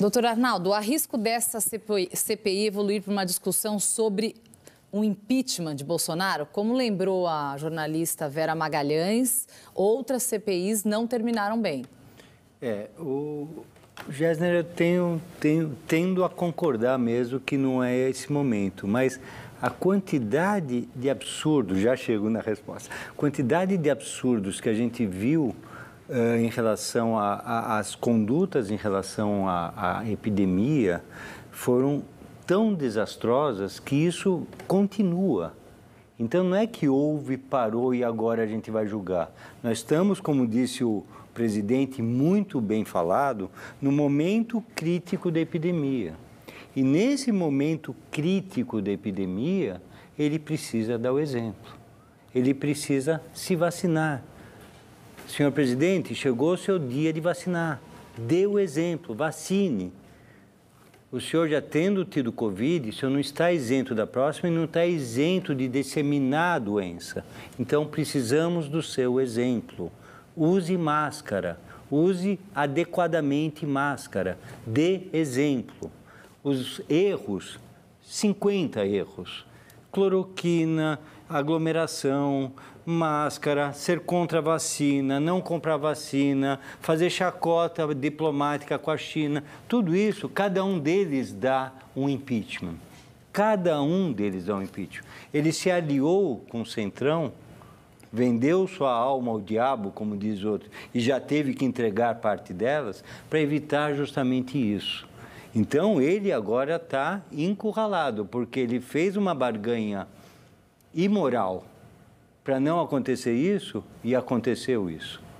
Doutor Arnaldo, há risco dessa CPI evoluir para uma discussão sobre um impeachment de Bolsonaro? Como lembrou a jornalista Vera Magalhães, outras CPIs não terminaram bem. É, o Gessner, eu tenho, tenho, tendo a concordar mesmo que não é esse momento, mas a quantidade de absurdos, já chegou na resposta, quantidade de absurdos que a gente viu eh, em relação às condutas em relação à epidemia foram tão desastrosas que isso continua. Então não é que houve, parou e agora a gente vai julgar. Nós estamos, como disse o presidente, muito bem falado, no momento crítico da epidemia. E nesse momento crítico da epidemia, ele precisa dar o exemplo. Ele precisa se vacinar. Senhor presidente, chegou o seu dia de vacinar. Dê o exemplo, vacine. O senhor já tendo tido Covid, o senhor não está isento da próxima e não está isento de disseminar a doença. Então precisamos do seu exemplo. Use máscara, use adequadamente máscara, dê exemplo. Os erros, 50 erros cloroquina, aglomeração, máscara, ser contra a vacina, não comprar vacina, fazer chacota diplomática com a China, tudo isso, cada um deles dá um impeachment. Cada um deles dá um impeachment. Ele se aliou com o Centrão, vendeu sua alma ao diabo, como diz outro, e já teve que entregar parte delas para evitar justamente isso. Então ele agora está encurralado, porque ele fez uma barganha imoral para não acontecer isso e aconteceu isso.